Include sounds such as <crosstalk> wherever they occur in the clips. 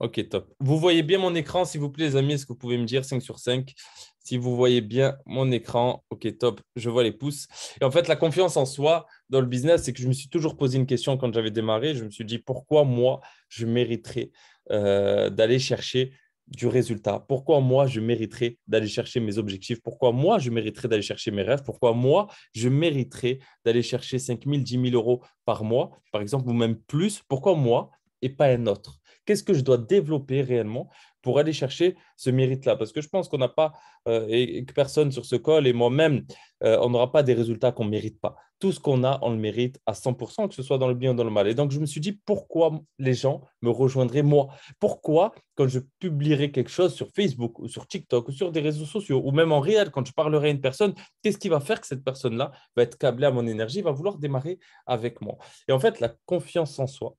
Ok, top. Vous voyez bien mon écran, s'il vous plaît, les amis. Est-ce que vous pouvez me dire 5 sur 5 Si vous voyez bien mon écran, ok, top. Je vois les pouces. Et en fait, la confiance en soi dans le business, c'est que je me suis toujours posé une question quand j'avais démarré. Je me suis dit, pourquoi moi, je mériterais euh, d'aller chercher du résultat Pourquoi moi, je mériterais d'aller chercher mes objectifs Pourquoi moi, je mériterais d'aller chercher mes rêves Pourquoi moi, je mériterais d'aller chercher 5 000, 10 000 euros par mois, par exemple, ou même plus Pourquoi moi et pas un autre Qu'est-ce que je dois développer réellement pour aller chercher ce mérite-là Parce que je pense qu'on n'a pas, euh, et que personne sur ce col, et moi-même, euh, on n'aura pas des résultats qu'on ne mérite pas. Tout ce qu'on a, on le mérite à 100%, que ce soit dans le bien ou dans le mal. Et donc, je me suis dit, pourquoi les gens me rejoindraient moi Pourquoi, quand je publierai quelque chose sur Facebook ou sur TikTok ou sur des réseaux sociaux, ou même en réel, quand je parlerai à une personne, qu'est-ce qui va faire que cette personne-là va être câblée à mon énergie, va vouloir démarrer avec moi Et en fait, la confiance en soi,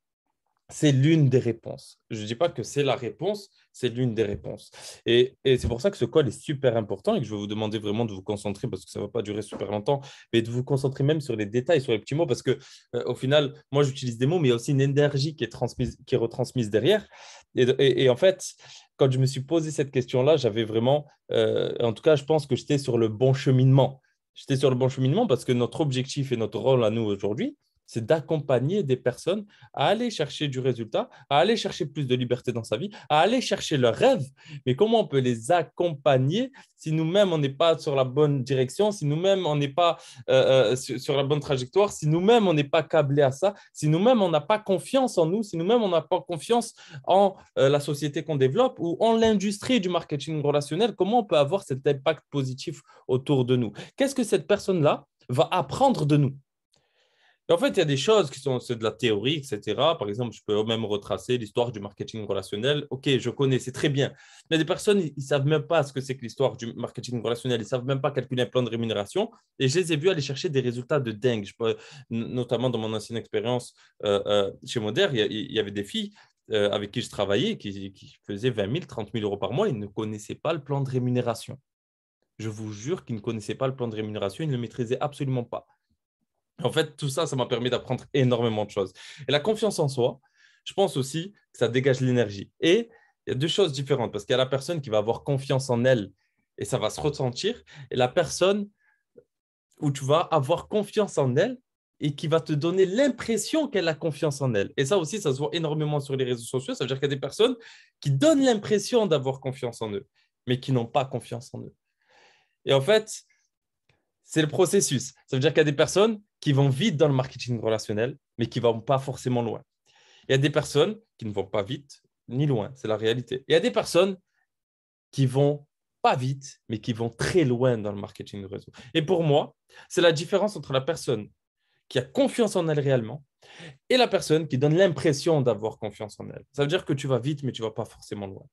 c'est l'une des réponses. Je ne dis pas que c'est la réponse, c'est l'une des réponses. Et, c'est pour ça que ce code est super important et que je vais vous demander vraiment de vous concentrer, parce que ça ne va pas durer super longtemps, mais de vous concentrer même sur les détails, sur les petits mots, parce que euh, au final, moi j'utilise des mots, mais il y a aussi une énergie qui est, retransmise derrière. Et, en fait, quand je me suis posé cette question-là, j'avais vraiment, euh, en tout cas, je pense que j'étais sur le bon cheminement. J'étais sur le bon cheminement parce que notre objectif et notre rôle à nous aujourd'hui, c'est d'accompagner des personnes à aller chercher du résultat, à aller chercher plus de liberté dans sa vie, à aller chercher leurs rêve. Mais comment on peut les accompagner si nous-mêmes, on n'est pas sur la bonne direction, si nous-mêmes, on n'est pas euh, euh, sur, la bonne trajectoire, si nous-mêmes, on n'est pas câblé à ça, si nous-mêmes, on n'a pas confiance en nous, si nous-mêmes, on n'a pas confiance en euh, la société qu'on développe ou en l'industrie du marketing relationnel, comment on peut avoir cet impact positif autour de nous Qu'est-ce que cette personne-là va apprendre de nous en fait, il y a des choses qui sont de la théorie, etc. Par exemple, je peux même retracer l'histoire du marketing relationnel. Ok, je connais, c'est très bien. Mais des personnes, ils ne savent même pas ce que c'est que l'histoire du marketing relationnel. Ils ne savent même pas calculer un plan de rémunération. Et je les ai vus aller chercher des résultats de dingue. notamment dans mon ancienne expérience euh, euh, chez Moder, il y, avait des filles euh, avec qui je travaillais qui, qui faisaient 20 000, 30 000 euros par mois. Ils ne connaissaient pas le plan de rémunération. Je vous jure qu'ils ne connaissaient pas le plan de rémunération. Ils ne le maîtrisaient absolument pas. En fait, tout ça, ça m'a permis d'apprendre énormément de choses. Et la confiance en soi, je pense aussi que ça dégage l'énergie. Et il y a deux choses différentes, parce qu'il y a la personne qui va avoir confiance en elle et ça va se ressentir, et la personne où tu vas avoir confiance en elle et qui va te donner l'impression qu'elle a confiance en elle. Et ça aussi, ça se voit énormément sur les réseaux sociaux. Ça veut dire qu'il y a des personnes qui donnent l'impression d'avoir confiance en eux, mais qui n'ont pas confiance en eux. Et en fait, c'est le processus. Ça veut dire qu'il y a des personnes qui vont vite dans le marketing relationnel, mais qui ne vont pas forcément loin. Il y a des personnes qui ne vont pas vite ni loin, c'est la réalité. Il y a des personnes qui vont pas vite, mais qui vont très loin dans le marketing de réseau. Et pour moi, c'est la différence entre la personne qui a confiance en elle réellement et la personne qui donne l'impression d'avoir confiance en elle. Ça veut dire que tu vas vite, mais tu vas pas forcément loin.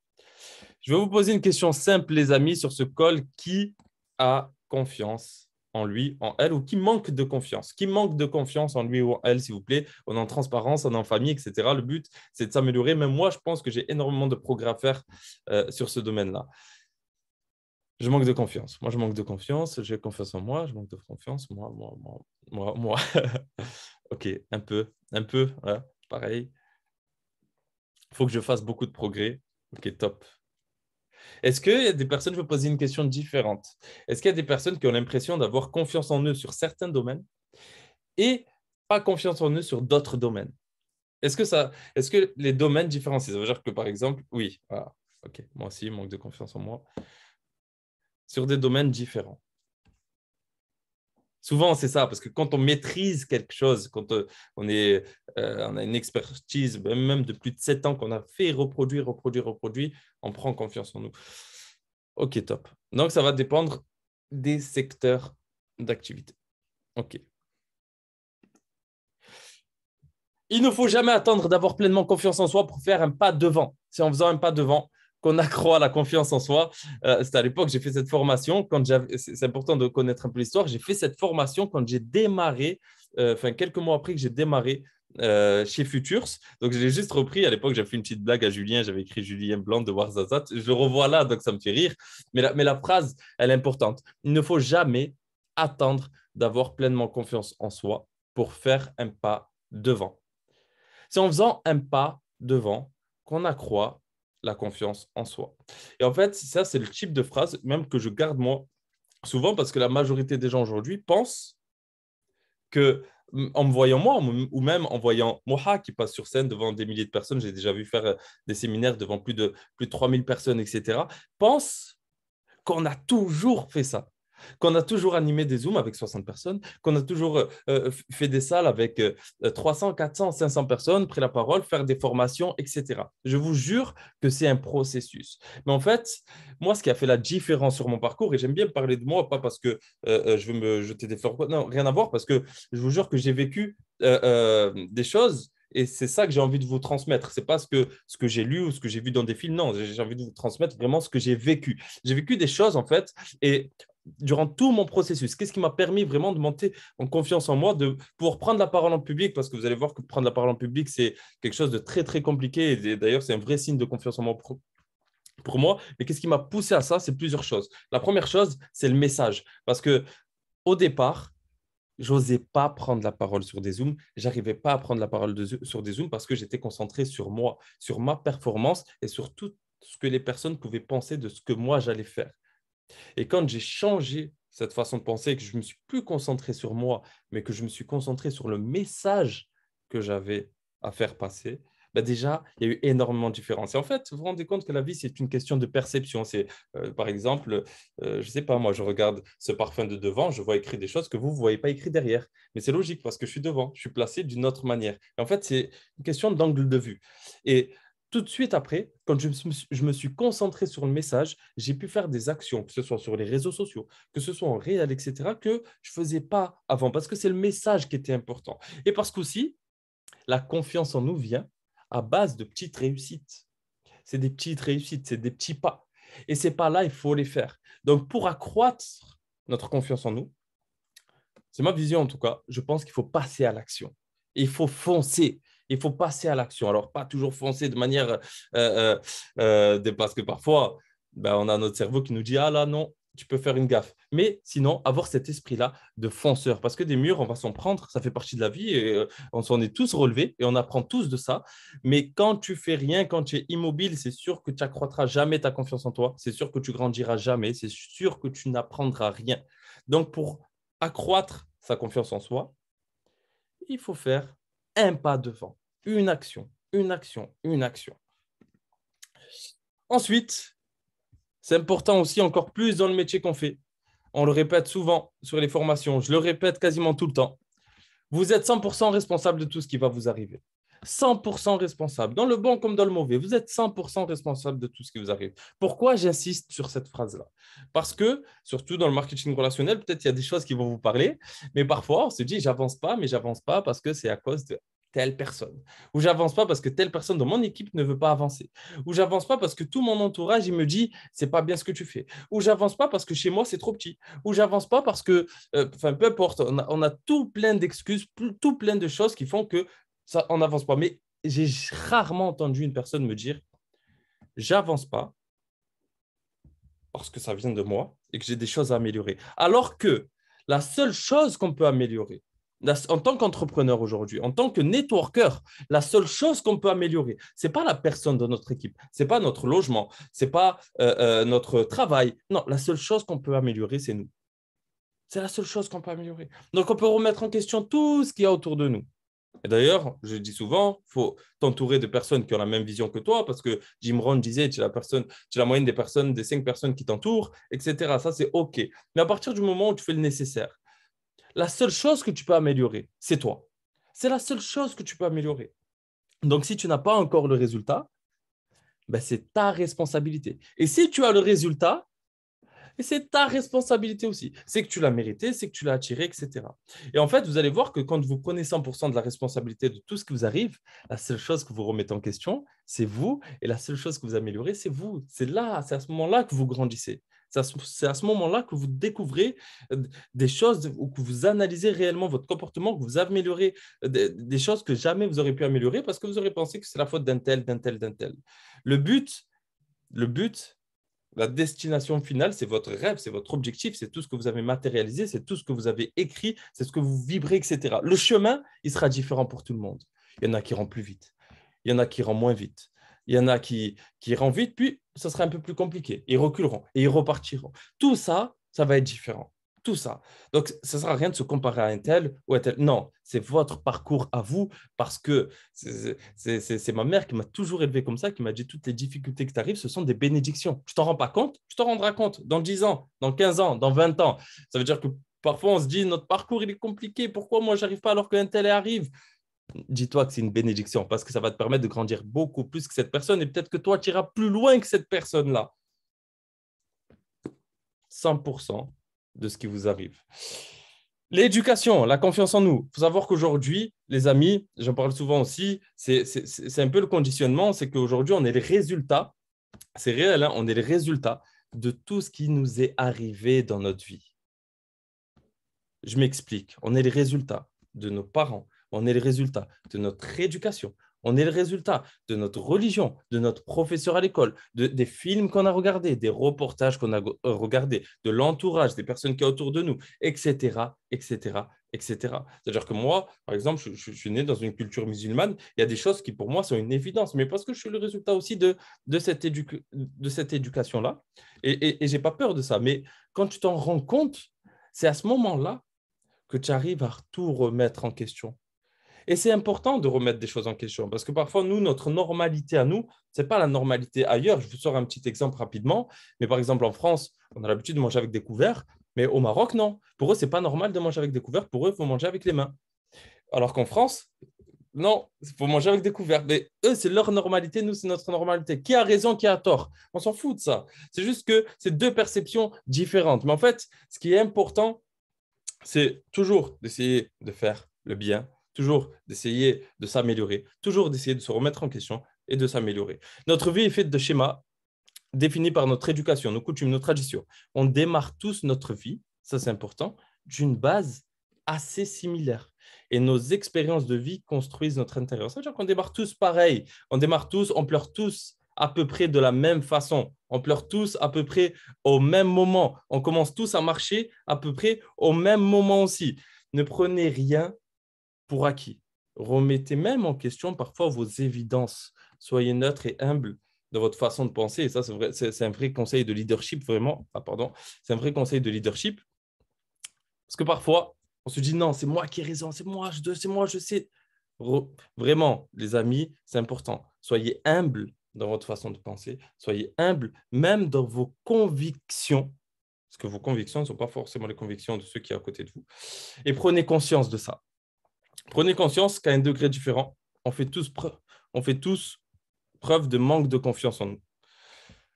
Je vais vous poser une question simple, les amis, sur ce call. Qui a confiance en lui, en elle, ou qui manque de confiance, qui manque de confiance en lui ou en elle, s'il vous plaît. On en transparence, on en famille, etc. Le but, c'est de s'améliorer. Même moi, je pense que j'ai énormément de progrès à faire euh, sur ce domaine-là. Je manque de confiance. Moi, je manque de confiance. J'ai confiance en moi. Je manque de confiance. Moi, moi, moi, moi, moi. <laughs> ok, un peu, un peu. pareil. Il faut que je fasse beaucoup de progrès. Ok, top. Est-ce qu'il y a des personnes, je vais poser une question différente, est-ce qu'il y a des personnes qui ont l'impression d'avoir confiance en eux sur certains domaines et pas confiance en eux sur d'autres domaines Est-ce que, ça, est-ce que les domaines différencient Ça veut dire que par exemple, oui, ok, moi aussi, manque de confiance en moi, sur des domaines différents. Souvent, c'est ça, parce que quand on maîtrise quelque chose, quand euh, on, est, euh, a une expertise, même de plus de 7 ans qu'on a fait reproduire, reproduire, reproduit, on prend confiance en nous. Ok, top. Donc, ça va dépendre des secteurs d'activité. Ok. Il ne faut jamais attendre d'avoir pleinement confiance en soi pour faire un pas devant. C'est en faisant un pas devant qu'on accroît la confiance en soi. Euh, c'est à l'époque, j'ai fait cette formation. Quand c'est important de connaître un peu l'histoire. J'ai fait cette formation quand j'ai démarré, euh, enfin quelques mois après que j'ai démarré euh, chez Futurs. Donc, j'ai juste repris. À l'époque, j'ai fait une petite blague à Julien. J'avais écrit Julien Blanc de Warzazat. Je le revois là, donc ça me fait rire. Mais mais la phrase, elle est importante. Il ne faut jamais attendre d'avoir pleinement confiance en soi pour faire un pas devant. C'est en faisant un pas devant qu'on accroît la confiance en soi. Et en fait, ça, c'est le type de phrase même que je garde moi souvent parce que la majorité des gens aujourd'hui pensent que en me voyant moi ou même en voyant Moha qui passe sur scène devant des milliers de personnes, j'ai déjà vu faire euh, des séminaires devant plus de plus de 3000 personnes, etc., pensent qu'on a toujours fait ça qu'on a toujours animé des Zooms avec 60 personnes, qu'on a toujours euh, euh, fait des salles avec 300, 400, 500 personnes, pris la parole, faire des formations, etc. Je vous jure que c'est un processus. Mais en fait, moi, ce qui a fait la différence sur mon parcours, et j'aime bien parler de moi, pas parce que euh, je veux me jeter des fleurs, non, rien à voir, parce que je vous jure que j'ai vécu des choses et c'est ça que j'ai envie de vous transmettre. C'est pas ce que, ce que j'ai lu ou ce que j'ai vu dans des films. Non, j'ai envie de vous transmettre vraiment ce que j'ai vécu. J'ai vécu des choses en fait. Et durant tout mon processus Qu'est-ce qui m'a permis vraiment de monter en confiance en moi, de pouvoir prendre la parole en public Parce que vous allez voir que prendre la parole en public, c'est quelque chose de très, très compliqué. Et d'ailleurs, c'est un vrai signe de confiance en moi pour moi. Mais qu'est-ce qui m'a poussé à ça C'est plusieurs choses. La première chose, c'est le message. Parce que au départ, j'osais pas prendre la parole sur des Zooms. J'arrivais pas à prendre la parole sur des Zooms parce que j'étais concentré sur moi, sur ma performance et sur tout ce que les personnes pouvaient penser de ce que moi j'allais faire. Et quand j'ai changé cette façon de penser, que je me suis plus concentré sur moi, mais que je me suis concentré sur le message que j'avais à faire passer, bah, déjà, il y a eu énormément de différences. Et en fait, vous vous rendez compte que la vie, c'est une question de perception. C'est, euh, par exemple, euh, je ne sais pas, moi, je regarde ce parfum de devant, je vois écrit des choses que vous ne voyez pas écrit derrière. Mais c'est logique parce que je suis devant, je suis placé d'une autre manière. Et en fait, c'est une question d'angle de vue. Et tout de suite après, quand je me, suis, concentré sur le message, j'ai pu faire des actions, que ce soit sur les réseaux sociaux, que ce soit en réel, etc., que je ne faisais pas avant, parce que c'est le message qui était important. Et parce qu'aussi, la confiance en nous vient à base de petites réussites. C'est des petites réussites, c'est des petits pas. Et ces pas-là, il faut les faire. Donc, pour accroître notre confiance en nous, c'est ma vision en tout cas, je pense qu'il faut passer à l'action. Il faut foncer il faut passer à l'action. Alors, pas toujours foncer de manière. Euh, euh, euh, parce que parfois, ben, on a notre cerveau qui nous dit Ah là, non, tu peux faire une gaffe. Mais sinon, avoir cet esprit-là de fonceur. Parce que des murs, on va s'en prendre, ça fait partie de la vie, et on s'en est tous relevés et on apprend tous de ça. Mais quand tu fais rien, quand tu es immobile, c'est sûr que tu accroîtras jamais ta confiance en toi, c'est sûr que tu grandiras jamais, c'est sûr que tu n'apprendras rien. Donc pour accroître sa confiance en soi, il faut faire un pas devant une action, une action, une action. Ensuite, c'est important aussi encore plus dans le métier qu'on fait. On le répète souvent sur les formations, je le répète quasiment tout le temps. Vous êtes 100% responsable de tout ce qui va vous arriver. 100% responsable, dans le bon comme dans le mauvais. Vous êtes 100% responsable de tout ce qui vous arrive. Pourquoi j'insiste sur cette phrase-là Parce que, surtout dans le marketing relationnel, peut-être il y a des choses qui vont vous parler, mais parfois on se dit, j'avance pas, mais j'avance pas parce que c'est à cause de telle personne. Ou j'avance pas parce que telle personne dans mon équipe ne veut pas avancer. Ou j'avance pas parce que tout mon entourage il me dit c'est pas bien ce que tu fais. Ou j'avance pas parce que chez moi c'est trop petit. Ou j'avance pas parce que euh, enfin peu importe, on a, tout plein d'excuses, tout plein de choses qui font que ça on n'avance pas. Mais j'ai rarement entendu une personne me dire j'avance pas parce que ça vient de moi et que j'ai des choses à améliorer. Alors que la seule chose qu'on peut améliorer, en tant qu'entrepreneur aujourd'hui, en tant que networker, la seule chose qu'on peut améliorer, c'est pas la personne de notre équipe, c'est pas notre logement, c'est pas euh, euh, notre travail. Non, la seule chose qu'on peut améliorer, c'est nous. C'est la seule chose qu'on peut améliorer. Donc, on peut remettre en question tout ce qu'il y a autour de nous. Et d'ailleurs, je dis souvent, faut t'entourer de personnes qui ont la même vision que toi, parce que Jim Rohn disait, tu es la personne, tu es la moyenne des personnes, des cinq personnes qui t'entourent, etc. Ça, c'est OK. Mais à partir du moment où tu fais le nécessaire, la seule chose que tu peux améliorer, c'est toi. C'est la seule chose que tu peux améliorer. Donc, si tu n'as pas encore le résultat, ben, c'est ta responsabilité. Et si tu as le résultat, c'est ta responsabilité aussi. C'est que tu l'as mérité, c'est que tu l'as attiré, etc. Et en fait, vous allez voir que quand vous prenez 100% de la responsabilité de tout ce qui vous arrive, la seule chose que vous remettez en question, c'est vous. Et la seule chose que vous améliorez, c'est vous. C'est là, c'est à ce moment-là que vous grandissez. C'est à ce, moment-là que vous découvrez euh, des choses ou que vous analysez réellement votre comportement, que vous améliorez euh, des, choses que jamais vous auriez pu améliorer parce que vous aurez pensé que c'est la faute d'un tel, d'un tel, d'un tel. Le but, le but, la destination finale, c'est votre rêve, c'est votre objectif, c'est tout ce que vous avez matérialisé, c'est tout ce que vous avez écrit, c'est ce que vous vibrez, etc. Le chemin, il sera différent pour tout le monde. Il y en a qui rend plus vite, il y en a qui rend moins vite, il y en a qui, qui rend vite, puis ce sera un peu plus compliqué. Ils reculeront et ils repartiront. Tout ça, ça va être différent. Tout ça. Donc, ça ne sera rien de se comparer à un tel ou à un tel. Non, c'est votre parcours à vous parce que c'est ma mère qui m'a toujours élevé comme ça, qui m'a dit toutes les difficultés qui arrives, ce sont des bénédictions. Tu t'en rends pas compte Tu t'en rendras compte dans 10 ans, dans 15 ans, dans 20 ans. Ça veut dire que parfois on se dit notre parcours il est compliqué, pourquoi moi j'arrive pas alors qu'un tel arrive dis-toi que c'est une bénédiction parce que ça va te permettre de grandir beaucoup plus que cette personne et peut-être que toi, tu iras plus loin que cette personne-là. 100% de ce qui vous arrive. L'éducation, la confiance en nous. Il faut savoir qu'aujourd'hui, les amis, j'en parle souvent aussi, c'est, un peu le conditionnement, c'est qu'aujourd'hui, on est le résultat c'est réel, hein, on est le résultat de tout ce qui nous est arrivé dans notre vie. Je m'explique, on est le résultat de nos parents, on est le résultat de notre éducation, on est le résultat de notre religion, de notre professeur à l'école, des films qu'on a regardés, des reportages qu'on a euh, regardés, de l'entourage, des personnes qui sont autour de nous, etc., etc., etc. C'est-à-dire que moi, par exemple, je, suis né dans une culture musulmane, il y a des choses qui pour moi sont une évidence, mais parce que je suis le résultat aussi de, cette, cette éducation-là, et, et je n'ai pas peur de ça. Mais quand tu t'en rends compte, c'est à ce moment-là que tu arrives à tout remettre en question et c'est important de remettre des choses en question parce que parfois, nous, notre normalité à nous, ce n'est pas la normalité ailleurs. Je vous sors un petit exemple rapidement. Mais par exemple, en France, on a l'habitude de manger avec des couverts, mais au Maroc, non. Pour eux, ce n'est pas normal de manger avec des couverts. Pour eux, il faut manger avec les mains. Alors qu'en France, non, il faut manger avec des couverts. Mais eux, c'est leur normalité, nous, c'est notre normalité. Qui a raison, qui a tort On s'en fout de ça. C'est juste que c'est deux perceptions différentes. Mais en fait, ce qui est important, c'est toujours d'essayer de faire le bien toujours d'essayer de s'améliorer, toujours d'essayer de se remettre en question et de s'améliorer. Notre vie est faite de schémas définis par notre éducation, nos coutumes, nos traditions. On démarre tous notre vie, ça c'est important, d'une base assez similaire. Et nos expériences de vie construisent notre intérieur. Ça veut dire qu'on démarre tous pareil, on démarre tous, on pleure tous à peu près de la même façon. On pleure tous à peu près au même moment. On commence tous à marcher à peu près au même moment aussi. Ne prenez rien pour acquis. Remettez même en question parfois vos évidences. Soyez neutre et humble dans votre façon de penser. Et ça, c'est un vrai conseil de leadership, vraiment. Ah, pardon. C'est un vrai conseil de leadership. Parce que parfois, on se dit non, c'est moi qui ai raison, c'est moi, je c'est moi, je sais. vraiment, les amis, c'est important. Soyez humble dans votre façon de penser. Soyez humble même dans vos convictions. Parce que vos convictions ne sont pas forcément les convictions de ceux qui sont à côté de vous. Et prenez conscience de ça. Prenez conscience qu'à un degré différent, on fait tous, preuve, on fait tous preuve de manque de confiance en nous.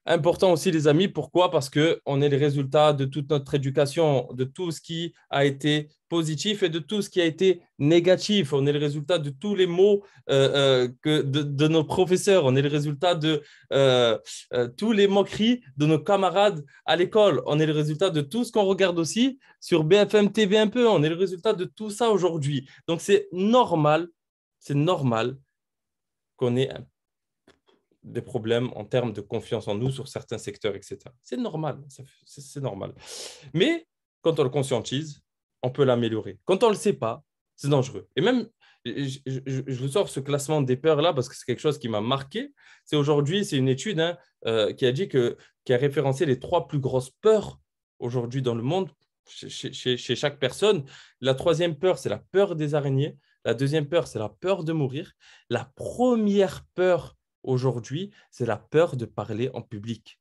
Important aussi, les amis. Pourquoi Parce qu'on est le résultat de toute notre éducation, de tout ce qui a été positif et de tout ce qui a été négatif. On est le résultat de tous les mots euh, euh, que de, nos professeurs. On est le résultat de euh, tous les moqueries de nos camarades à l'école. On est le résultat de tout ce qu'on regarde aussi sur BFM TV un peu. On est le résultat de tout ça aujourd'hui. Donc c'est normal, c'est normal qu'on ait un des problèmes en termes de confiance en nous sur certains secteurs, etc. C'est normal, c'est normal. Mais quand on le conscientise, on peut l'améliorer. Quand on ne le sait pas, c'est dangereux. Et même, je, vous sors ce classement des peurs-là parce que c'est quelque chose qui m'a marqué. C'est aujourd'hui, c'est une étude hein, euh, qui a dit que, qui a référencé les trois plus grosses peurs aujourd'hui dans le monde, chez, chez chaque personne. La troisième peur, c'est la peur des araignées. La deuxième peur, c'est la peur de mourir. La première peur, Aujourd'hui, c'est la peur de parler en public.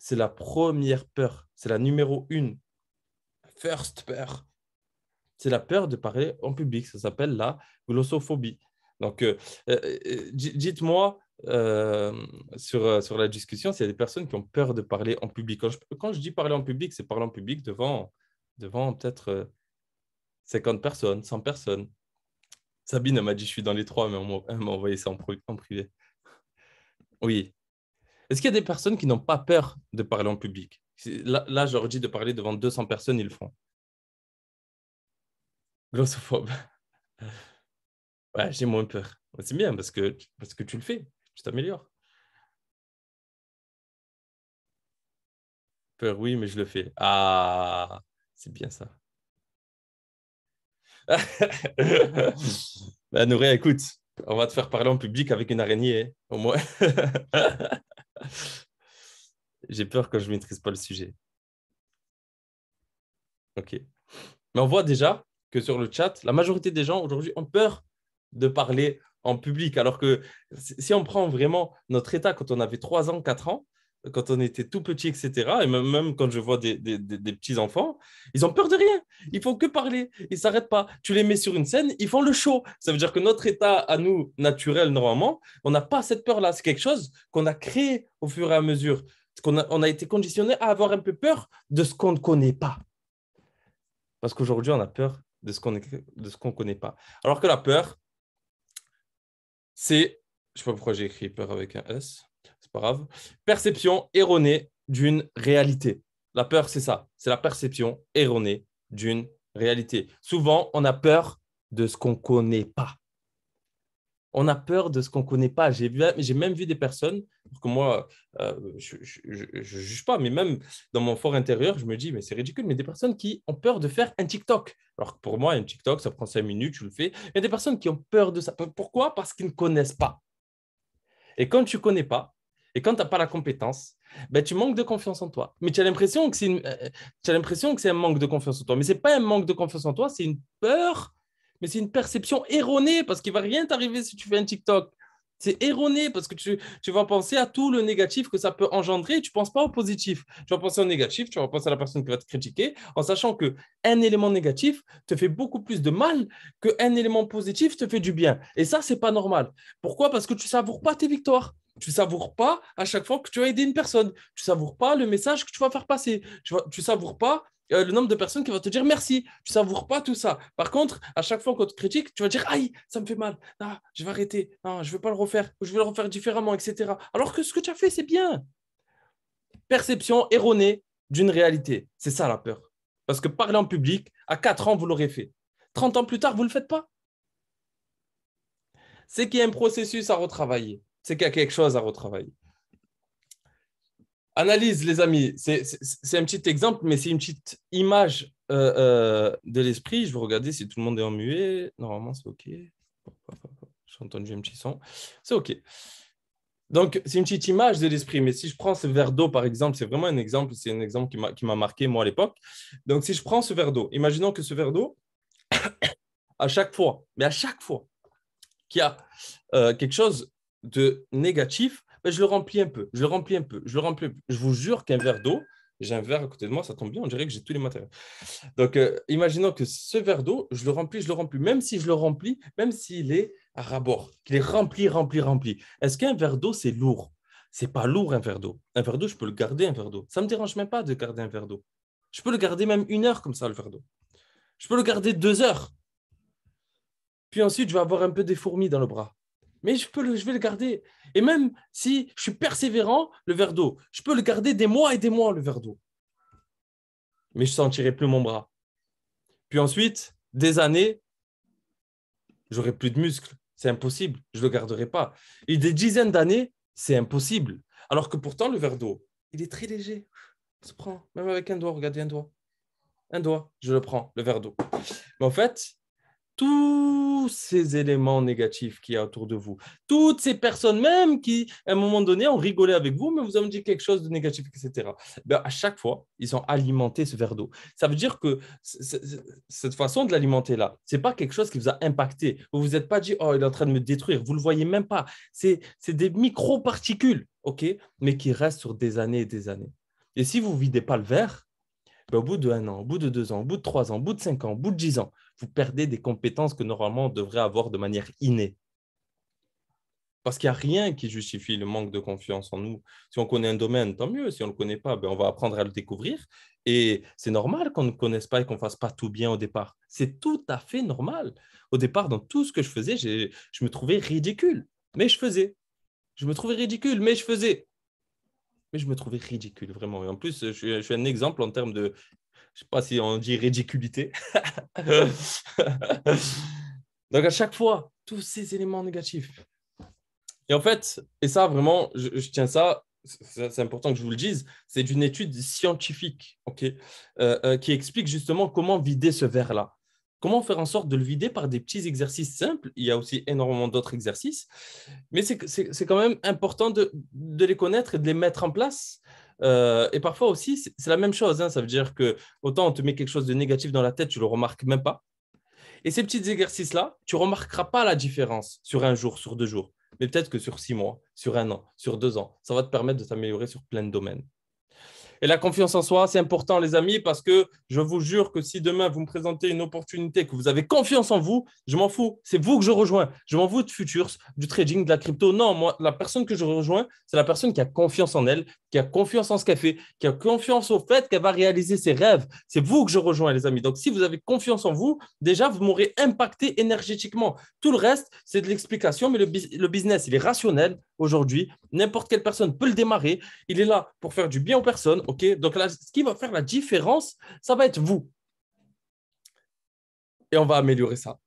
C'est la première peur. C'est la numéro une. First peur. C'est la peur de parler en public. Ça s'appelle la glossophobie. Donc, euh, euh, euh, dites-moi sur, sur la discussion s'il y a des personnes qui ont peur de parler en public. Quand je, dis parler en public, c'est parler en public devant, devant peut-être 50 personnes, 100 personnes. Sabine m'a dit je suis dans les trois, mais m'a envoyé ça en, privé. Oui. Est-ce qu'il y a des personnes qui n'ont pas peur de parler en public Là, je leur dis de parler devant 200 personnes, ils le font. Glossophobe. <laughs> Ouais, j'ai moins peur. C'est bien parce que, parce que tu le fais, tu t'améliores. Peur, oui, mais je le fais. Ah, c'est bien ça. <laughs> bah, Nouré, écoute, on va te faire parler en public avec une araignée, hein, au moins. <laughs> J'ai peur que je ne maîtrise pas le sujet. Ok. Mais on voit déjà que sur le chat, la majorité des gens aujourd'hui ont peur de parler en public. Alors que si on prend vraiment notre état quand on avait 3 ans, 4 ans, quand on était tout petit, etc. Et même, quand je vois des, petits enfants, ils ont peur de rien. Ils font que parler. Ils s'arrêtent pas. Tu les mets sur une scène, ils font le show. Ça veut dire que notre état à nous naturel normalement, on n'a pas cette peur là. C'est quelque chose qu'on a créé au fur et à mesure. Qu'on on a été conditionné à avoir un peu peur de ce qu'on ne connaît pas. Parce qu'aujourd'hui, on a peur de ce qu'on ne connaît pas. Alors que la peur, c'est, je ne sais pas pourquoi j'ai écrit peur avec un S Perception erronée d'une réalité. La peur, c'est ça. C'est la perception erronée d'une réalité. Souvent, on a peur de ce qu'on ne connaît pas. On a peur de ce qu'on ne connaît pas. J'ai même vu des personnes, que moi, euh, je ne juge pas, mais même dans mon fort intérieur, je me dis, mais c'est ridicule, mais des personnes qui ont peur de faire un TikTok. Alors que pour moi, un TikTok, ça prend cinq minutes, je le fais. Il y a des personnes qui ont peur de ça. Pourquoi Parce qu'ils ne connaissent pas. Et quand tu connais pas, et quand tu n'as pas la compétence, ben, tu manques de confiance en toi. Mais tu as l'impression que c'est euh, un manque de confiance en toi. Mais ce n'est pas un manque de confiance en toi, c'est une peur, mais c'est une perception erronée parce qu'il ne va rien t'arriver si tu fais un TikTok. C'est erroné parce que tu, vas penser à tout le négatif que ça peut engendrer. tu ne penses pas au positif. Tu vas penser au négatif, tu vas penser à la personne qui va te critiquer, en sachant que un élément négatif te fait beaucoup plus de mal qu'un élément positif te fait du bien. Et ça, ce n'est pas normal. Pourquoi Parce que tu ne savoures pas tes victoires. Tu savoures pas à chaque fois que tu vas aider une personne. Tu savoures pas le message que tu vas faire passer. Tu, ne savoures pas euh, le nombre de personnes qui vont te dire merci. Tu savoures pas tout ça. Par contre, à chaque fois qu'on te critique, tu vas dire aïe, ça me fait mal. Ah, je vais arrêter. Ah, je vais pas le refaire. Je vais le refaire différemment, etc. Alors que ce que tu as fait, c'est bien. Perception erronée d'une réalité. C'est ça la peur. Parce que parler en public, à 4 ans, vous l'aurez fait. 30 ans plus tard, vous ne le faites pas. C'est qu'il y a un processus à retravailler c'est qu'il y a quelque chose à retravailler. Analyse, les amis, c'est un petit exemple, mais c'est une petite image euh, euh, de l'esprit. Je vais regarder si tout le monde est en muet. Normalement, c'est OK. J'ai entendu un petit son. C'est OK. Donc, c'est une petite image de l'esprit. Mais si je prends ce verre d'eau, par exemple, c'est vraiment un exemple, c'est un exemple qui m'a marqué, moi, à l'époque. Donc, si je prends ce verre d'eau, imaginons que ce verre d'eau, <coughs> à chaque fois, mais à chaque fois qu'il y a euh, quelque chose de négatif, ben, je le remplis un peu, je le remplis un peu, je le remplis Je vous jure qu'un verre d'eau, j'ai un verre à côté de moi, ça tombe bien, on dirait que j'ai tous les matériaux. Donc, euh, imaginons que ce verre d'eau, je le remplis, je le remplis, même si je le remplis, même s'il est à rabord, qu'il est rempli, rempli, rempli. Est-ce qu'un verre d'eau, c'est lourd C'est pas lourd un verre d'eau. Un verre d'eau, je peux le garder, un verre d'eau. Ça me dérange même pas de garder un verre d'eau. Je peux le garder même une heure comme ça, le verre d'eau. Je peux le garder deux heures. Puis ensuite, je vais avoir un peu des fourmis dans le bras mais je, peux je vais le garder. Et même si je suis persévérant, le verre d'eau, je peux le garder des mois et des mois, le verre d'eau. Mais je ne sentirai plus mon bras. Puis ensuite, des années, j'aurai plus de muscles. C'est impossible, je ne le garderai pas. Et des dizaines d'années, c'est impossible. Alors que pourtant, le verre d'eau, il est très léger. On se prend, même avec un doigt, regardez un doigt. Un doigt, je le prends, le verre d'eau. Mais en fait, tous ces éléments négatifs qu'il y a autour de vous, toutes ces personnes même qui, à un moment donné, ont rigolé avec vous, mais vous ont dit quelque chose de négatif, etc. Ben, à chaque fois, ils ont alimenté ce verre d'eau. Ça veut dire que cette façon de l'alimenter là, n'est pas quelque chose qui vous a impacté. Vous vous êtes pas dit, oh, il est en train de me détruire. Vous le voyez même pas. C'est des micro-particules, ok, mais qui restent sur des années et des années. Et si vous videz pas le verre, ben, au bout d'un an, au bout de deux ans, au bout de trois ans, au bout de cinq ans, au bout de dix ans, vous perdez des compétences que normalement on devrait avoir de manière innée. Parce qu'il n'y a rien qui justifie le manque de confiance en nous. Si on connaît un domaine, tant mieux. Si on ne le connaît pas, ben on va apprendre à le découvrir. Et c'est normal qu'on ne connaisse pas et qu'on ne fasse pas tout bien au départ. C'est tout à fait normal. Au départ, dans tout ce que je faisais, je me trouvais ridicule. Mais je faisais. Je me trouvais ridicule, mais je faisais. Mais je me trouvais ridicule, vraiment. Et en plus, je, je suis un exemple en termes de je sais pas si on dit ridiculité. <laughs> Donc à chaque fois, tous ces éléments négatifs. Et en fait, et ça vraiment, je, tiens ça, c'est important que je vous le dise, c'est d'une étude scientifique ok, euh, euh, qui explique justement comment vider ce verre-là. Comment faire en sorte de le vider par des petits exercices simples Il y a aussi énormément d'autres exercices, mais c'est quand même important de, de, les connaître et de les mettre en place euh, et parfois aussi, c'est la même chose. Hein. ça veut dire que autant on te met quelque chose de négatif dans la tête, tu ne le remarques même pas. Et ces petits exercices-là, tu remarqueras pas la différence sur un jour, sur deux jours, mais peut-être que sur six mois, sur un an, sur deux ans, ça va te permettre de t'améliorer sur plein de domaines. Et la confiance en soi, c'est important, les amis, parce que je vous jure que si demain vous me présentez une opportunité, que vous avez confiance en vous, je m'en fous. C'est vous que je rejoins. Je m'en fous de futures, du trading, de la crypto. Non, moi, la personne que je rejoins, c'est la personne qui a confiance en elle, qui a confiance en ce qu'elle fait, qui a confiance au fait qu'elle va réaliser ses rêves. C'est vous que je rejoins, les amis. Donc, si vous avez confiance en vous, déjà, vous m'aurez impacté énergétiquement. Tout le reste, c'est de l'explication, mais le, le business, il est rationnel aujourd'hui. N'importe quelle personne peut le démarrer. Il est là pour faire du bien aux personnes OK Donc, là, ce qui va faire la différence, ça va être vous. Et on va améliorer ça.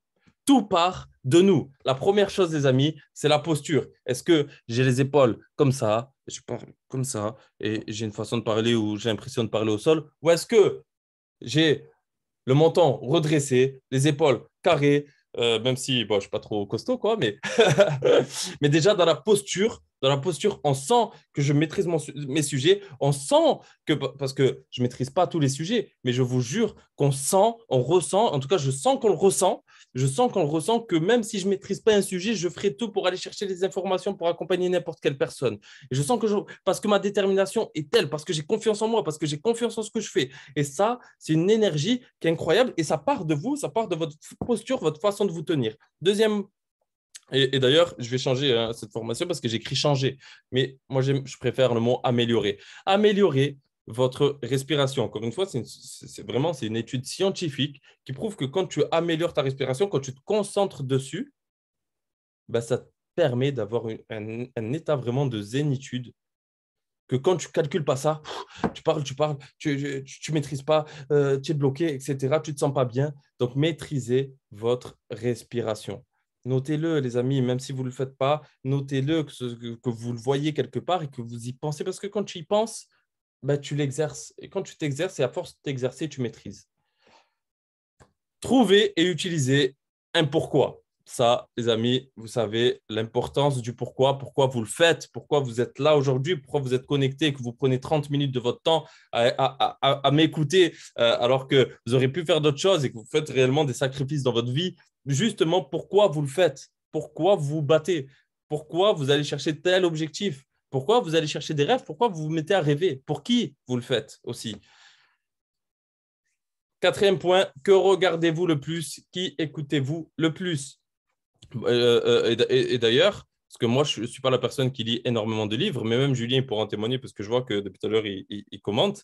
Tout part de nous. La première chose, les amis, c'est la posture. Est-ce que j'ai les épaules comme ça, je parle comme ça, et j'ai une façon de parler où j'ai l'impression de parler au sol Ou est-ce que j'ai le menton redressé, les épaules carrées, euh, même si bon, je ne suis pas trop costaud, quoi, mais, <laughs> mais déjà dans la posture, dans la posture, on sent que je maîtrise mes sujets, on sent que, parce que je ne maîtrise pas tous les sujets, mais je vous jure qu'on sent, on ressent, en tout cas je sens qu'on le ressent, je sens qu'on le ressent que même si je ne maîtrise pas un sujet, je ferai tout pour aller chercher les informations pour accompagner n'importe quelle personne. je sens que, je, parce que ma détermination est telle, parce que j'ai confiance en moi, parce que j'ai confiance en ce que je fais. Et ça, c'est une énergie qui est incroyable et ça part de vous, ça part de votre posture, votre façon de vous tenir. Deuxième et, d'ailleurs, je vais changer hein, cette formation parce que j'écris changer. Mais moi, je préfère le mot améliorer. Améliorer votre respiration. Encore une fois, c'est vraiment c'est une étude scientifique qui prouve que quand tu améliores ta respiration, quand tu te concentres dessus, bah, ça te permet d'avoir un, état vraiment de zénitude. Que quand tu calcules pas ça, tu parles, tu parles, tu ne maîtrises pas, euh, tu es bloqué, etc. Tu ne te sens pas bien. Donc, maîtrisez votre respiration. Notez-le, les amis, même si vous ne le faites pas, notez-le, que, vous le voyez quelque part et que vous y pensez, parce que quand tu y penses, bah, tu l'exerces. Et quand tu t'exerces, et à force de t'exercer, tu maîtrises. Trouver et utiliser un pourquoi. Ça, les amis, vous savez l'importance du pourquoi, pourquoi vous le faites, pourquoi vous êtes là aujourd'hui, pourquoi vous êtes connecté, que vous prenez 30 minutes de votre temps à, m'écouter euh, alors que vous auriez pu faire d'autres choses et que vous faites réellement des sacrifices dans votre vie justement pourquoi vous le faites, pourquoi vous battez, pourquoi vous allez chercher tel objectif, pourquoi vous allez chercher des rêves, pourquoi vous vous mettez à rêver, pour qui vous le faites aussi. Quatrième point, que regardez-vous le plus Qui écoutez-vous le plus euh, euh, Et, d'ailleurs, parce que moi, je ne suis pas la personne qui lit énormément de livres, mais même Julien pourra en témoigner parce que je vois que depuis tout à l'heure, il, commente.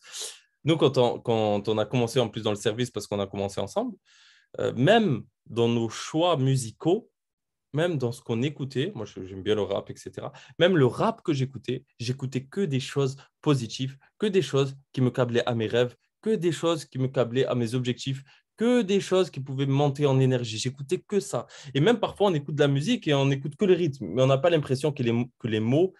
Nous, quand on, quand on, a commencé en plus dans le service, parce qu'on a commencé ensemble, euh, même dans nos choix musicaux, même dans ce qu'on écoutait, moi j'aime bien le rap, etc. Même le rap que j'écoutais, j'écoutais que des choses positives, que des choses qui me câblaient à mes rêves, que des choses qui me câblaient à mes objectifs, que des choses qui pouvaient monter en énergie. J'écoutais que ça. Et même parfois, on écoute de la musique et on écoute que le rythme, mais on n'a pas l'impression que les, que les mots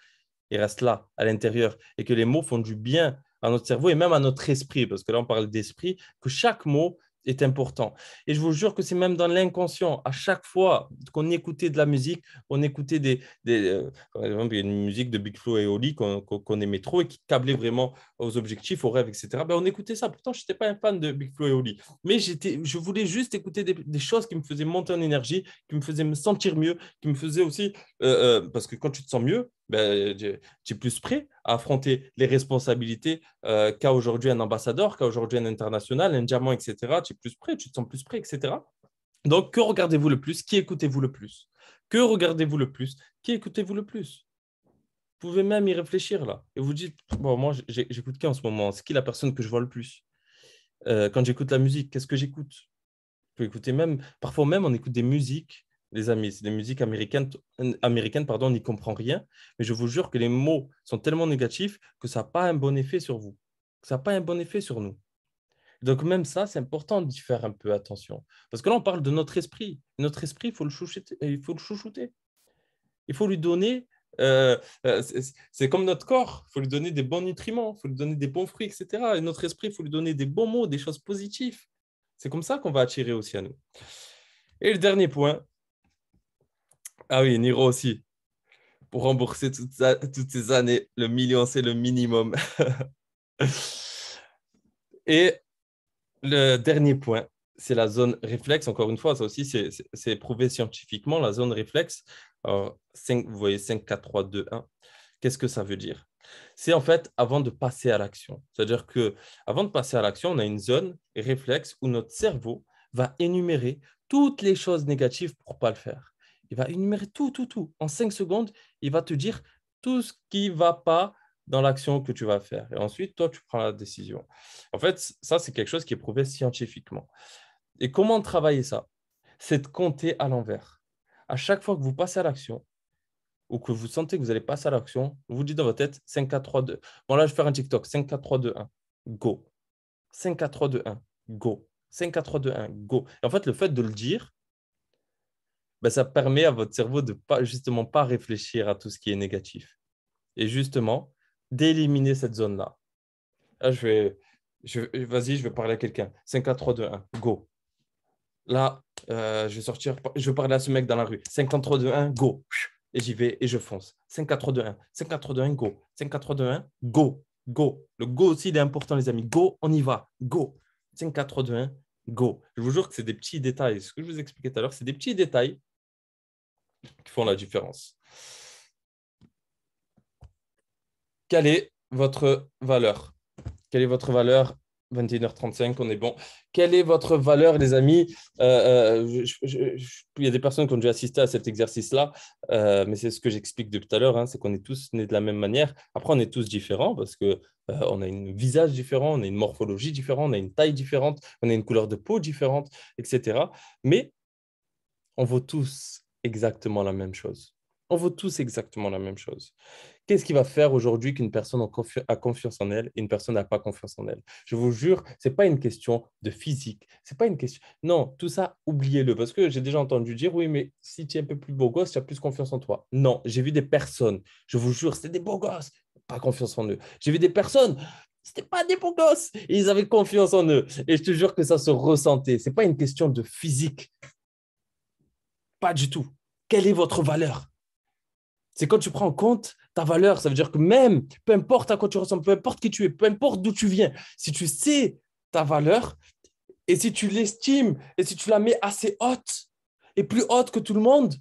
restent là, à l'intérieur, et que les mots font du bien à notre cerveau et même à notre esprit, parce que là, on parle d'esprit, que chaque mot est important. Et je vous jure que c'est même dans l'inconscient. À chaque fois qu'on écoutait de la musique, on écoutait des, des euh, par une musique de Big Flo et Oli qu'on aimait trop et qui câblait vraiment aux objectifs, aux rêves, etc. Ben, on écoutait ça. Pourtant, je n'étais pas un fan de Big Flo et Oli. Mais je voulais juste écouter des, choses qui me faisaient monter en énergie, qui me faisaient me sentir mieux, qui me faisaient aussi... Euh, euh, parce que quand tu te sens mieux, tu ben, es plus prêt à affronter les responsabilités euh, qu'a aujourd'hui un ambassadeur, qu'a aujourd'hui un international, un diamant, etc. Tu es plus prêt, tu te sens plus prêt, etc. Donc, que regardez-vous le plus Qui écoutez-vous le plus Que regardez-vous le plus Qui écoutez-vous le plus Vous pouvez même y réfléchir là. Et vous dites, moi, j'écoute qui en ce moment C'est qui la personne que je vois le plus euh, Quand j'écoute la musique, qu'est-ce que j'écoute écouter même, parfois même on écoute des musiques les amis. C'est des musiques américaines, américaines pardon, on n'y comprend rien. Mais je vous jure que les mots sont tellement négatifs que ça n'a pas un bon effet sur vous. ça n'a pas un bon effet sur nous. Donc même ça, c'est important d'y faire un peu attention. Parce que là, on parle de notre esprit. Notre esprit, il faut le chouchouter. Il faut, le chouchouter. Il faut lui donner... Euh, euh, c'est comme notre corps, il faut lui donner des bons nutriments, il faut lui donner des bons fruits, etc. Et notre esprit, il faut lui donner des bons mots, des choses positives. C'est comme ça qu'on va attirer aussi à nous. Et le dernier point, ah oui, Niro aussi. Pour rembourser toutes ces années, le million, c'est le minimum. <laughs> Et le dernier point, c'est la zone réflexe. Encore une fois, ça aussi, c'est prouvé scientifiquement, la zone réflexe. vous voyez, 5, 4, 3, 2, 1. Qu'est-ce que ça veut dire C'est en fait avant de passer à l'action. C'est-à-dire que avant de passer à l'action, on a une zone réflexe où notre cerveau va énumérer toutes les choses négatives pour ne pas le faire il va énumérer tout, tout, tout. En cinq secondes, il va te dire tout ce qui ne va pas dans l'action que tu vas faire. Et ensuite, toi, tu prends la décision. En fait, ça, c'est quelque chose qui est prouvé scientifiquement. Et comment travailler ça C'est de compter à l'envers. À chaque fois que vous passez à l'action, ou que vous sentez que vous allez passer à l'action, vous dites dans votre tête 5, 4, 3, 2. Bon, là, je vais faire un TikTok. 5, 4, 3, 2, 1. Go. 5, 4, 3, 2, 1. Go. 5, 4, 3, 2, 1. Go. Et en fait, le fait de le dire, ben, ça permet à votre cerveau de pas justement pas réfléchir à tout ce qui est négatif et justement d'éliminer cette zone là. Là, je vais, je, vas-y, je vais parler à quelqu'un. 5, 4, 3, 2, 1, go. Là, euh, je vais sortir, je vais parler à ce mec dans la rue. 5, 4, 3, 2, 1, go. Et j'y vais et je fonce. 5, 4, 3, 2, 1, 5, 4, 3, 2, 1, go. 5, 4, 3, 2, 1, go. Go. Le go aussi, il est important, les amis. Go, on y va. Go. 5, 4, 3, 2, 1, go. Je vous jure que c'est des petits détails. Ce que je vous expliquais tout à l'heure, c'est des petits détails qui font la différence. Quelle est votre valeur Quelle est votre valeur 21h35, on est bon. Quelle est votre valeur, les amis euh, euh, Il y a des personnes qui ont dû assister à cet exercice-là, euh, mais c'est ce que j'explique depuis tout à l'heure, hein, c'est qu'on est tous nés de la même manière. Après, on est tous différents parce que on a un visage différent, on a une morphologie différente, on a une taille différente, on a une couleur de peau différente, etc. Mais on vaut tous exactement la même chose. On vaut tous exactement la même chose. Qu'est-ce qui va faire aujourd'hui qu'une personne a confiance en elle et une personne n'a pas confiance en elle Je vous jure, c'est pas une question de physique. C'est pas une question. Non, tout ça, oubliez-le. Parce que j'ai déjà entendu dire oui, mais si tu es un peu plus beau gosse, tu as plus confiance en toi. Non, j'ai vu des personnes, je vous jure, c'était des beaux gosses, pas confiance en eux. J'ai vu des personnes, c'était pas des beaux gosses, ils avaient confiance en eux. Et je te jure que ça se ressentait. C'est pas une question de physique. Pas du tout. Quelle est votre valeur C'est quand tu prends en compte ta valeur. Ça veut dire que même, peu importe à quoi tu ressembles, peu importe qui tu es, peu importe d'où tu viens, si tu sais ta valeur et si tu l'estimes et si tu la mets assez haute et plus haute que tout le monde,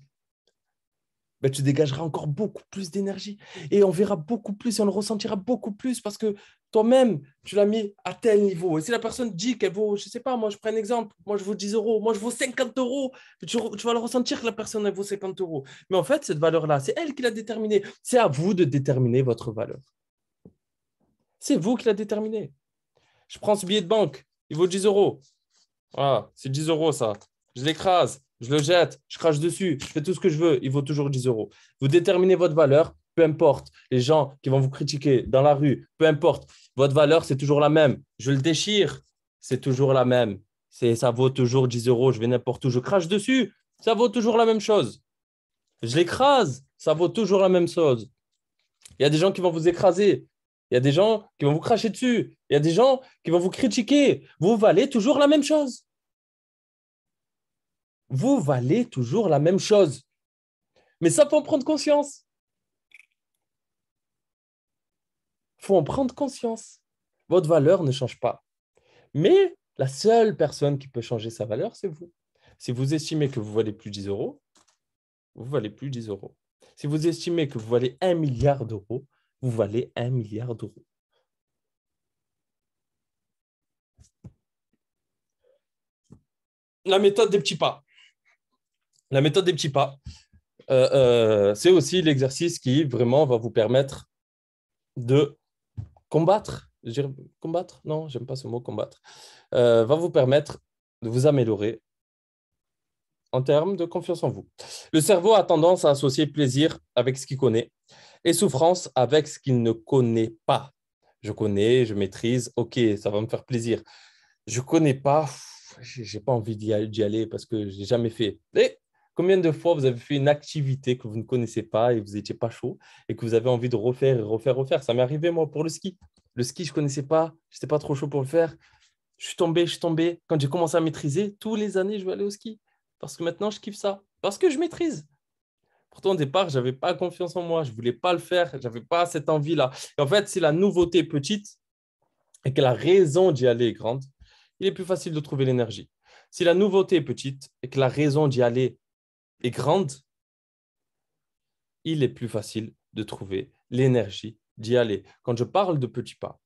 bah, tu dégageras encore beaucoup plus d'énergie et on verra beaucoup plus et on le ressentira beaucoup plus parce que toi-même, tu l'as mis à tel niveau. Et si la personne dit qu'elle vaut, je ne sais pas, moi je prends un exemple, moi je vaux 10 euros, moi je vaux 50 euros, tu, vas le ressentir que la personne elle vaut 50 euros. Mais en fait, cette valeur-là, c'est elle qui l'a déterminée. C'est à vous de déterminer votre valeur. C'est vous qui l'a déterminé Je prends ce billet de banque, il vaut 10 euros. Voilà, ah, c'est 10 euros ça. Je l'écrase, je le jette, je crache dessus, je fais tout ce que je veux, il vaut toujours 10 euros. Vous déterminez votre valeur, peu importe, les gens qui vont vous critiquer dans la rue, peu importe, votre valeur, c'est toujours la même. Je le déchire, c'est toujours la même. C'est, ça vaut toujours 10 euros, je vais n'importe où, je crache dessus, ça vaut toujours la même chose. Je l'écrase, ça vaut toujours la même chose. Il y a des gens qui vont vous écraser, il y a des gens qui vont vous cracher dessus, il y a des gens qui vont vous critiquer, vous valez toujours la même chose vous valez toujours la même chose. Mais ça, faut en prendre conscience. faut en prendre conscience. Votre valeur ne change pas. Mais la seule personne qui peut changer sa valeur, c'est vous. Si vous estimez que vous valez plus 10 euros, vous valez plus 10 euros. Si vous estimez que vous valez 1 milliard d'euros, vous valez 1 milliard d'euros. La méthode des petits pas. La méthode des petits pas, euh, euh, c'est aussi l'exercice qui vraiment va vous permettre de combattre, je combattre, non, j'aime pas ce mot combattre, euh, va vous permettre de vous améliorer en termes de confiance en vous. Le cerveau a tendance à associer plaisir avec ce qu'il connaît et souffrance avec ce qu'il ne connaît pas. Je connais, je maîtrise, ok, ça va me faire plaisir. Je connais pas, j'ai pas envie d'y aller parce que j'ai jamais fait. Combien de fois vous avez fait une activité que vous ne connaissez pas et vous n'étiez pas chaud et que vous avez envie de refaire et refaire, refaire Ça m'est arrivé, moi, pour le ski. Le ski, je ne connaissais pas, je n'étais pas trop chaud pour le faire. Je suis tombé, je suis tombé. Quand j'ai commencé à maîtriser, tous les années, je vais aller au ski. Parce que maintenant, je kiffe ça. Parce que je maîtrise. Pourtant, au départ, je n'avais pas confiance en moi. Je ne voulais pas le faire. Je n'avais pas cette envie-là. en fait, si la nouveauté est petite et que la raison d'y aller est grande, il est plus facile de trouver l'énergie. Si la nouveauté est petite et que la raison d'y aller grande, il est plus facile de trouver l'énergie d'y aller. Quand je parle de petits pas,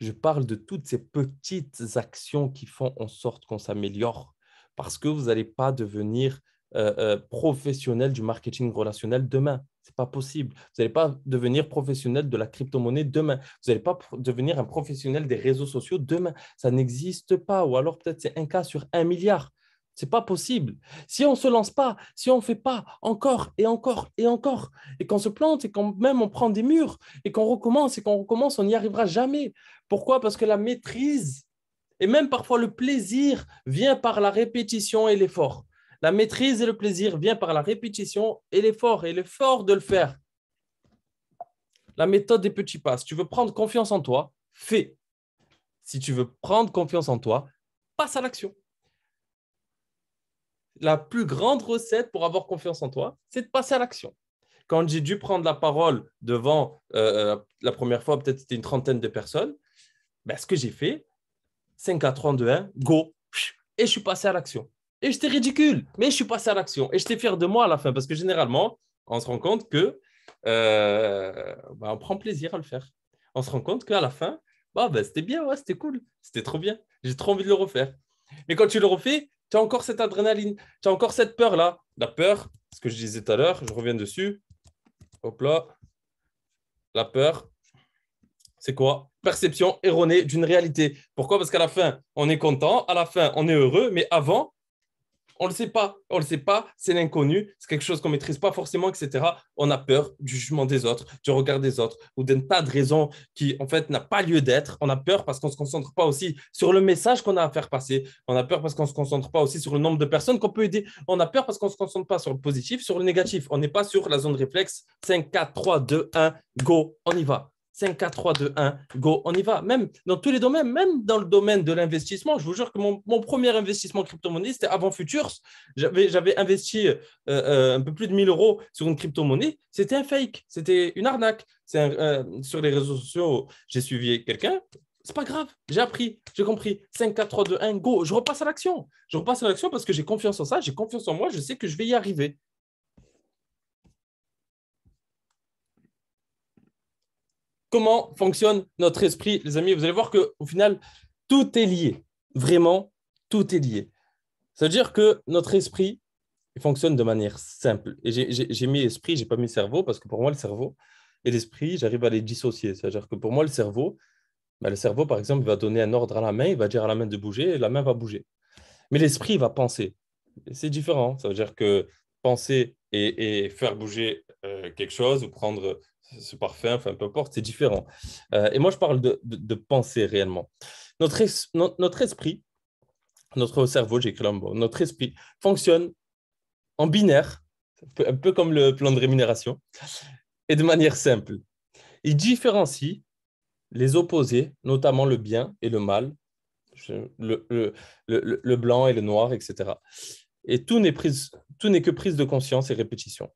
je parle de toutes ces petites actions qui font en sorte qu'on s'améliore parce que vous n'allez pas devenir euh, euh, professionnel du marketing relationnel demain. Ce n'est pas possible. Vous n'allez pas devenir professionnel de la crypto-monnaie demain. Vous n'allez pas devenir un professionnel des réseaux sociaux demain. Ça n'existe pas. Ou alors peut-être c'est un cas sur un milliard. C'est pas possible. Si on se lance pas, si on fait pas encore et encore et encore, et qu'on se plante et quand même on prend des murs et qu'on recommence et qu'on recommence, on n'y arrivera jamais. Pourquoi Parce que la maîtrise et même parfois le plaisir vient par la répétition et l'effort. La maîtrise et le plaisir vient par la répétition et l'effort et l'effort de le faire. La méthode des petits pas. Si tu veux prendre confiance en toi, fais. Si tu veux prendre confiance en toi, passe à l'action la plus grande recette pour avoir confiance en toi, c'est de passer à l'action. Quand j'ai dû prendre la parole devant euh, euh, la première fois, peut-être c'était une trentaine de personnes, ben, ce que j'ai fait, 5 à 3, 2, 1, go, et je suis passé à l'action. Et j'étais ridicule, mais je suis passé à l'action. Et j'étais fier de moi à la fin, parce que généralement, on se rend compte que euh, ben, on prend plaisir à le faire. On se rend compte qu'à la fin, bah, ben, c'était bien, c'était cool, c'était trop bien. J'ai trop envie de le refaire. Mais quand tu le refais, tu as encore cette adrénaline, tu as encore cette peur-là. La peur, ce que je disais tout à l'heure, je reviens dessus. Hop là. La peur, c'est quoi Perception erronée d'une réalité. Pourquoi Parce qu'à la fin, on est content, à la fin, on est heureux, mais avant, on ne le sait pas. On le sait pas. C'est l'inconnu. C'est quelque chose qu'on maîtrise pas forcément, etc. On a peur du jugement des autres, du regard des autres, ou d'un tas de raisons qui, en fait, n'a pas lieu d'être. On a peur parce qu'on ne se concentre pas aussi sur le message qu'on a à faire passer. On a peur parce qu'on ne se concentre pas aussi sur le nombre de personnes qu'on peut aider. On a peur parce qu'on ne se concentre pas sur le positif, sur le négatif. On n'est pas sur la zone réflexe. 5, 4, 3, 2, 1, go. On y va. 5, 4, 3, 2, 1, go, on y va. Même dans tous les domaines, même dans le domaine de l'investissement, je vous jure que mon, premier investissement crypto-monnaie, c'était avant Futures. J'avais investi euh, euh, un peu plus de 1000 euros sur une crypto-monnaie. C'était un fake, c'était une arnaque. Euh, sur les réseaux sociaux, j'ai suivi quelqu'un. C'est pas grave, j'ai appris, j'ai compris. 5, 4, 3, 2, 1, go. Je repasse à l'action. Je repasse à l'action parce que j'ai confiance en ça, j'ai confiance en moi, je sais que je vais y arriver. comment fonctionne notre esprit, les amis. Vous allez voir qu'au final, tout est lié. Vraiment, tout est lié. cest à dire que notre esprit, fonctionne de manière simple. Et j'ai mis esprit, j'ai pas mis cerveau, parce que pour moi, le cerveau et l'esprit, j'arrive à les dissocier. C'est-à-dire que pour moi, le cerveau, bah, le cerveau, par exemple, va donner un ordre à la main, il va dire à la main de bouger, et la main va bouger. Mais l'esprit va penser. C'est différent. Ça veut dire que penser et, faire bouger euh, quelque chose ou prendre c'est parfait, enfin peu importe, c'est différent. Euh, et moi, je parle de, de, penser réellement. Notre, notre esprit, notre cerveau, j'écris là, notre esprit fonctionne en binaire, un peu, comme le plan de rémunération, et de manière simple. Il différencie les opposés, notamment le bien et le mal, le, le, le, blanc et le noir, etc. Et tout n'est, prise, tout n'est que prise de conscience et répétition.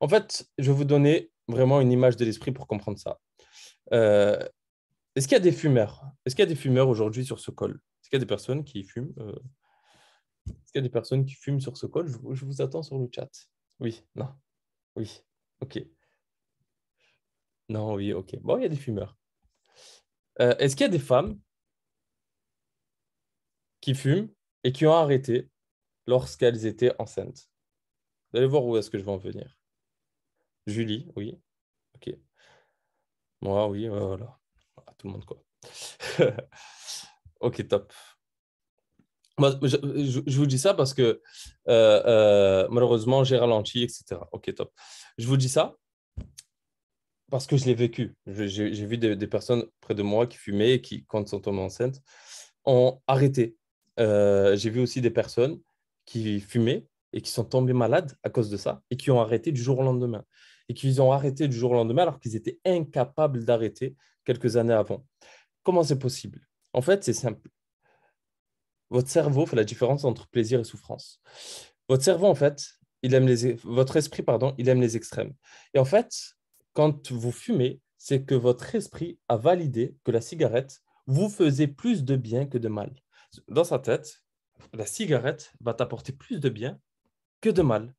En fait, je vais vous donner vraiment une image de l'esprit pour comprendre ça. Euh, est-ce qu'il y a des fumeurs Est-ce qu'il y a des fumeurs aujourd'hui sur ce col Est-ce qu'il y a des personnes qui fument euh, Est-ce qu'il y a des personnes qui fument sur ce col je, vous attends sur le chat. Oui, non. Oui, ok. Non, oui, ok. Bon, il y a des fumeurs. Euh, est-ce qu'il y a des femmes qui fument et qui ont arrêté lorsqu'elles étaient enceintes. Vous allez voir où est-ce que je vais en venir. Julie, oui. Ok. Moi, oui, voilà. Tout le monde, quoi. <laughs> ok, top. je, vous dis ça parce que euh, euh, malheureusement, j'ai ralenti, etc. Ok, top. Je vous dis ça parce que je l'ai vécu. J'ai vu des, personnes près de moi qui fumaient et qui, quand sont tombées enceintes, ont arrêté. Euh, j'ai vu aussi des personnes qui fumaient et qui sont tombées malades à cause de ça et qui ont arrêté du jour au lendemain et qu'ils ont arrêté du jour au lendemain alors qu'ils étaient incapables d'arrêter quelques années avant. Comment c'est possible En fait, c'est simple. Votre cerveau fait la différence entre plaisir et souffrance. Votre cerveau, en fait, il aime les... E-, votre esprit, pardon, il aime les extrêmes. Et en fait, quand vous fumez, c'est que votre esprit a validé que la cigarette vous faisait plus de bien que de mal. Dans sa tête, la cigarette va t'apporter plus de bien que de mal.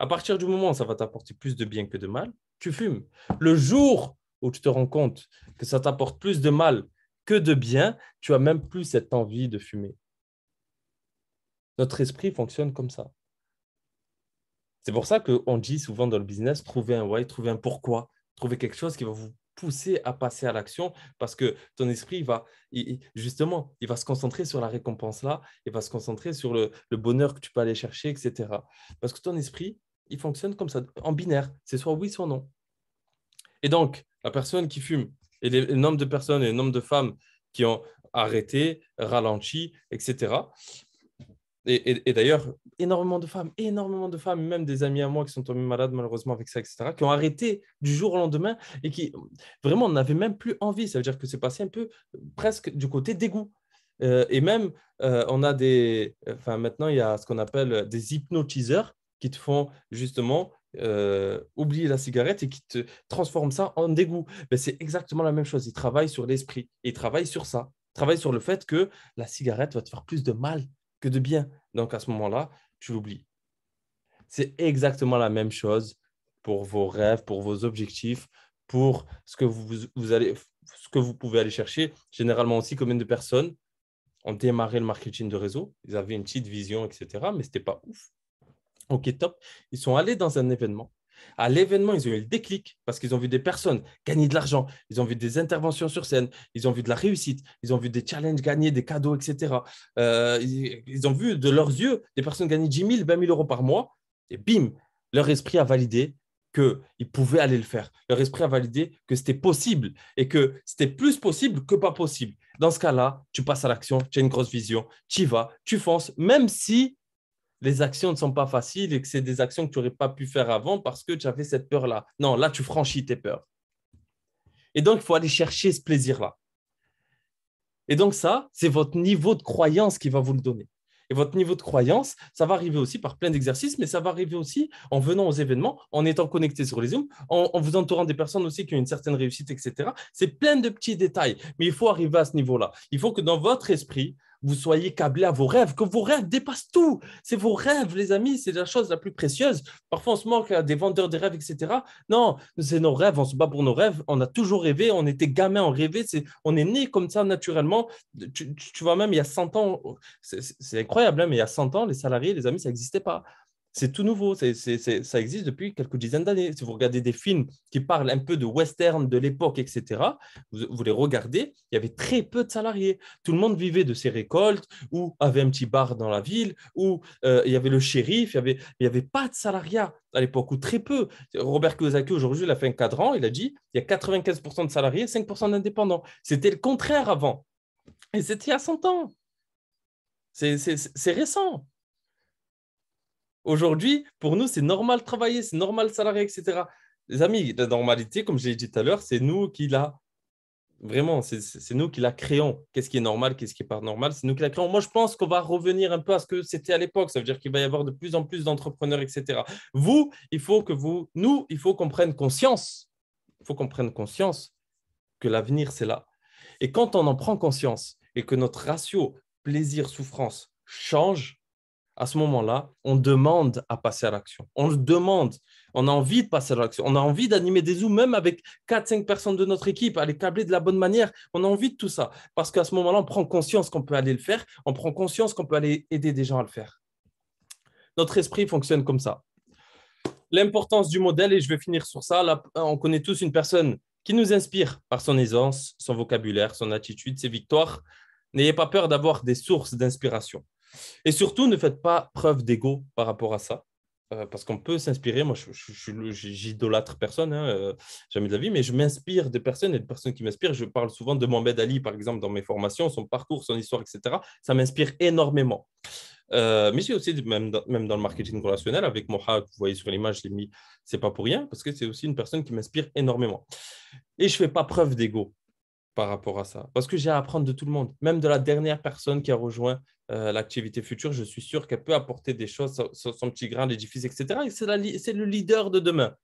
À partir du moment où ça va t'apporter plus de bien que de mal, tu fumes. Le jour où tu te rends compte que ça t'apporte plus de mal que de bien, tu as même plus cette envie de fumer. Notre esprit fonctionne comme ça. C'est pour ça qu'on dit souvent dans le business, trouver un why, trouver un pourquoi, trouver quelque chose qui va vous pousser à passer à l'action parce que ton esprit va justement il va se concentrer sur la récompense là il va se concentrer sur le, bonheur que tu peux aller chercher etc parce que ton esprit il fonctionne comme ça, en binaire. C'est soit oui, soit non. Et donc, la personne qui fume, et le nombre de personnes et le nombre de femmes qui ont arrêté, ralenti, etc. Et, d'ailleurs, énormément de femmes, énormément de femmes, même des amis à moi qui sont tombés malades malheureusement avec ça, etc., qui ont arrêté du jour au lendemain et qui vraiment n'avaient même plus envie. Ça veut dire que c'est passé un peu presque du côté dégoût. Euh, et même, euh, on a des. Enfin, maintenant, il y a ce qu'on appelle des hypnotiseurs qui te font justement euh, oublier la cigarette et qui te transforment ça en dégoût. Mais ben, c'est exactement la même chose. Ils travaillent sur l'esprit, ils travaillent sur ça, ils travaillent sur le fait que la cigarette va te faire plus de mal que de bien. Donc à ce moment-là, tu l'oublies. C'est exactement la même chose pour vos rêves, pour vos objectifs, pour ce que vous, allez, ce que vous pouvez aller chercher. Généralement aussi, combien de personnes ont démarré le marketing de réseau Ils avaient une petite vision, etc., mais ce n'était pas ouf. OK, top. Ils sont allés dans un événement. À l'événement, ils ont eu le déclic parce qu'ils ont vu des personnes gagner de l'argent, ils ont vu des interventions sur scène, ils ont vu de la réussite, ils ont vu des challenges gagnés, des cadeaux, etc. Euh, ils, ils, ont vu de leurs yeux des personnes gagner 10 000, 20 000 euros par mois et bim, leur esprit a validé qu'ils pouvaient aller le faire. Leur esprit a validé que c'était possible et que c'était plus possible que pas possible. Dans ce cas-là, tu passes à l'action, tu as une grosse vision, tu y vas, tu fonces, même si les actions ne sont pas faciles et que c'est des actions que tu n'aurais pas pu faire avant parce que tu avais cette peur-là. Non, là, tu franchis tes peurs. Et donc, il faut aller chercher ce plaisir-là. Et donc, ça, c'est votre niveau de croyance qui va vous le donner. Et votre niveau de croyance, ça va arriver aussi par plein d'exercices, mais ça va arriver aussi en venant aux événements, en étant connecté sur les Zoom, en, en vous entourant des personnes aussi qui ont une certaine réussite, etc. C'est plein de petits détails, mais il faut arriver à ce niveau-là. Il faut que dans votre esprit, vous soyez câblé à vos rêves, que vos rêves dépassent tout. C'est vos rêves, les amis, c'est la chose la plus précieuse. Parfois, on se moque euh, des vendeurs de rêves, etc. Non, c'est nos rêves, on se bat pour nos rêves. On a toujours rêvé, on était gamin, on rêvait. C'est, on est né comme ça naturellement. Tu, vois, même il y a 100 ans, c'est, incroyable, hein, mais il y a 100 ans, les salariés, les amis, ça n'existait pas c'est tout nouveau, ça existe depuis quelques dizaines d'années. Si vous regardez des films qui parlent un peu de western de l'époque, etc., vous, les regardez, il y avait très peu de salariés. Tout le monde vivait de ses récoltes, ou avait un petit bar dans la ville, ou euh, il y avait le shérif, il n'y avait, avait pas de salariat à l'époque, ou très peu. Robert Kiyosaki, aujourd'hui, il a fait un cadran, il a dit, il y a 95% de salariés, 5% d'indépendants. C'était le contraire avant. Et c'était il y a 100 ans. C'est récent. Aujourd'hui, pour nous, c'est normal de travailler, c'est normal de etc. Les amis, la normalité, comme j'ai dit tout à l'heure, c'est nous qui la. Vraiment, c'est nous qui la créons. Qu'est-ce qui est normal, qu'est-ce qui n'est pas normal, c'est nous qui la créons. Moi, je pense qu'on va revenir un peu à ce que c'était à l'époque. Ça veut dire qu'il va y avoir de plus en plus d'entrepreneurs, etc. Vous, il faut que vous. Nous, il faut qu'on prenne conscience. Il faut qu'on prenne conscience que l'avenir, c'est là. Et quand on en prend conscience et que notre ratio plaisir-souffrance change, à ce moment-là, on demande à passer à l'action. On le demande. On a envie de passer à l'action. On a envie d'animer des Zooms, même avec 4-5 personnes de notre équipe, à les câbler de la bonne manière. On a envie de tout ça. Parce qu'à ce moment-là, on prend conscience qu'on peut aller le faire. On prend conscience qu'on peut aller aider des gens à le faire. Notre esprit fonctionne comme ça. L'importance du modèle, et je vais finir sur ça, on connaît tous une personne qui nous inspire par son aisance, son vocabulaire, son attitude, ses victoires. N'ayez pas peur d'avoir des sources d'inspiration. Et surtout, ne faites pas preuve d'ego par rapport à ça. Euh, parce qu'on peut s'inspirer. Moi, j'idolâtre je, personne, hein, euh, jamais de la vie, mais je m'inspire de personnes et de personnes qui m'inspirent. Je parle souvent de Mohamed Ali, par exemple, dans mes formations, son parcours, son histoire, etc. Ça m'inspire énormément. Euh, mais j'ai aussi, même dans, le marketing relationnel, avec Moha, que vous voyez sur l'image, je l'ai mis, c'est pas pour rien, parce que c'est aussi une personne qui m'inspire énormément. Et je fais pas preuve d'ego par rapport à ça. Parce que j'ai à apprendre de tout le monde, même de la dernière personne qui a rejoint euh, l'activité future, je suis sûr qu'elle peut apporter des choses sur, son petit grain l'édifice, etc. Et c'est, le leader de demain.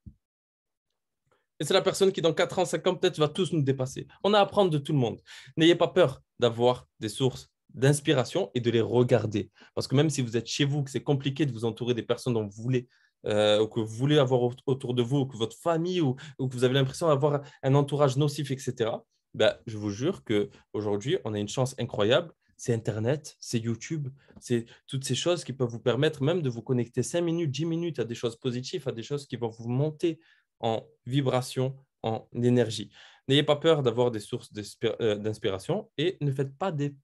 Et c'est la personne qui, dans 4 ans, 5 ans, peut-être va tous nous dépasser. On a à apprendre de tout le monde. N'ayez pas peur d'avoir des sources d'inspiration et de les regarder. Parce que même si vous êtes chez vous, que c'est compliqué de vous entourer des personnes dont vous voulez euh, ou que vous voulez avoir autour de vous, ou que votre famille, ou que vous avez l'impression d'avoir un entourage nocif, etc., bah, je vous jure qu'aujourd'hui, on a une chance incroyable. C'est Internet, c'est YouTube, c'est toutes ces choses qui peuvent vous permettre même de vous connecter 5 minutes, 10 minutes à des choses positives, à des choses qui vont vous monter en vibration, en énergie. N'ayez pas peur d'avoir des sources euh, d'inspiration et ne faites pas, des,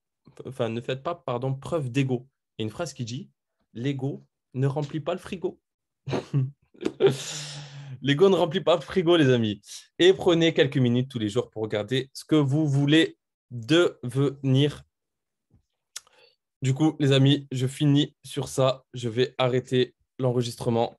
enfin, ne faites pas pardon, preuve d'ego. Il y a une phrase qui dit, l'ego ne remplit pas le frigo. <laughs> L'ego ne remplit pas le frigo, les amis. Et prenez quelques minutes tous les jours pour regarder ce que vous voulez devenir. Du coup, les amis, je finis sur ça. Je vais arrêter l'enregistrement.